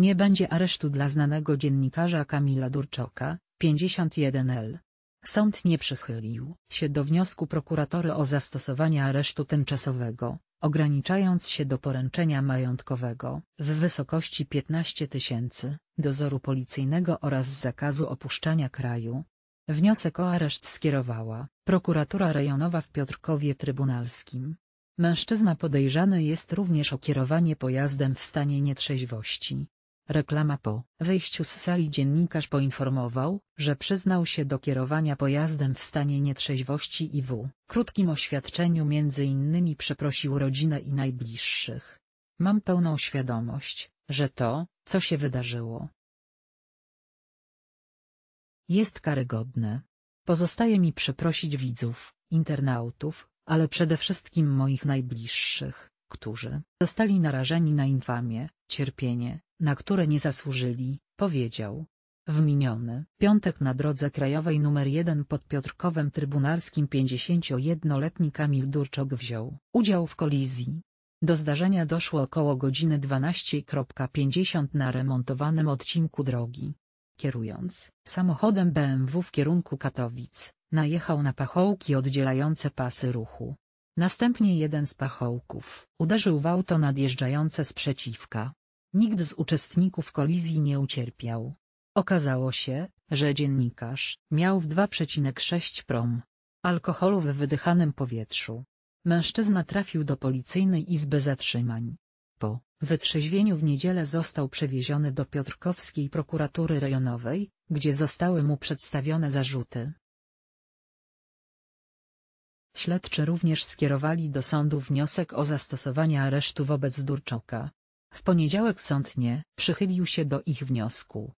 Nie będzie aresztu dla znanego dziennikarza Kamila Durczoka, 51L. Sąd nie przychylił się do wniosku prokuratory o zastosowanie aresztu tymczasowego, ograniczając się do poręczenia majątkowego w wysokości 15 tysięcy, dozoru policyjnego oraz zakazu opuszczania kraju. Wniosek o areszt skierowała prokuratura rejonowa w Piotrkowie Trybunalskim. Mężczyzna podejrzany jest również o kierowanie pojazdem w stanie nietrzeźwości, Reklama po wyjściu z sali dziennikarz poinformował, że przyznał się do kierowania pojazdem w stanie nietrzeźwości i w krótkim oświadczeniu między innymi przeprosił rodzinę i najbliższych. Mam pełną świadomość, że to, co się wydarzyło, jest karygodne. Pozostaje mi przeprosić widzów, internautów, ale przede wszystkim moich najbliższych, którzy zostali narażeni na infamię, cierpienie, na które nie zasłużyli, powiedział. W miniony piątek na drodze krajowej nr 1 pod Piotrkowem Trybunalskim 51-letni Kamil Durczok wziął udział w kolizji. Do zdarzenia doszło około godziny 12.50 na remontowanym odcinku drogi. Kierując samochodem BMW w kierunku Katowic, najechał na pachołki oddzielające pasy ruchu, Następnie jeden z pachołków uderzył w auto nadjeżdżające z przeciwka. Nikt z uczestników kolizji nie ucierpiał. Okazało się, że dziennikarz miał w 2,6 prom alkoholu w wydychanym powietrzu. Mężczyzna trafił do policyjnej izby zatrzymań. Po wytrzeźwieniu w niedzielę został przewieziony do Piotrkowskiej prokuratury rejonowej, gdzie zostały mu przedstawione zarzuty. Śledczy również skierowali do sądu wniosek o zastosowanie aresztu wobec Durczoka. W poniedziałek sąd nie przychylił się do ich wniosku.